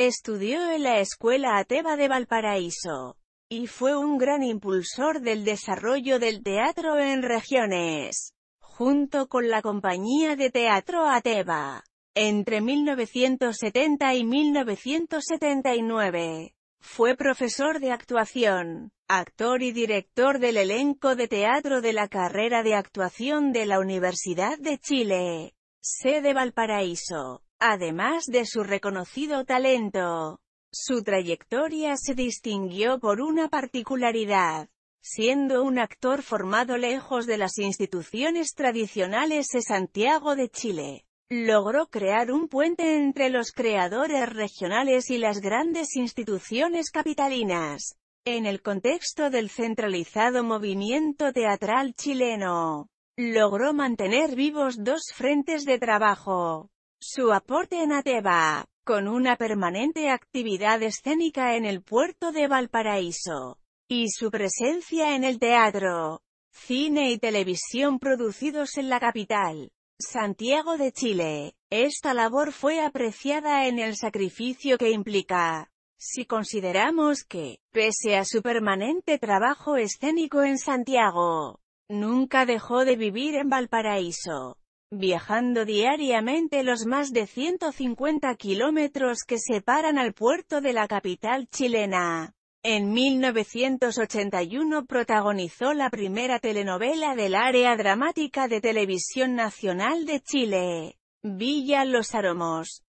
Estudió en la Escuela Ateva de Valparaíso, y fue un gran impulsor del desarrollo del teatro en regiones, junto con la compañía de teatro Ateva. Entre 1970 y 1979, fue profesor de actuación, actor y director del elenco de teatro de la carrera de actuación de la Universidad de Chile, sede Valparaíso. Además de su reconocido talento, su trayectoria se distinguió por una particularidad. Siendo un actor formado lejos de las instituciones tradicionales de Santiago de Chile, logró crear un puente entre los creadores regionales y las grandes instituciones capitalinas, en el contexto del centralizado movimiento teatral chileno. Logró mantener vivos dos frentes de trabajo, su aporte en Ateba, con una permanente actividad escénica en el puerto de Valparaíso, y su presencia en el teatro, cine y televisión producidos en la capital, Santiago de Chile. Esta labor fue apreciada en el sacrificio que implica. Si consideramos que, pese a su permanente trabajo escénico en Santiago, nunca dejó de vivir en Valparaíso viajando diariamente los más de 150 kilómetros que separan al puerto de la capital chilena. En 1981 protagonizó la primera telenovela del área dramática de Televisión Nacional de Chile, Villa Los Aromos.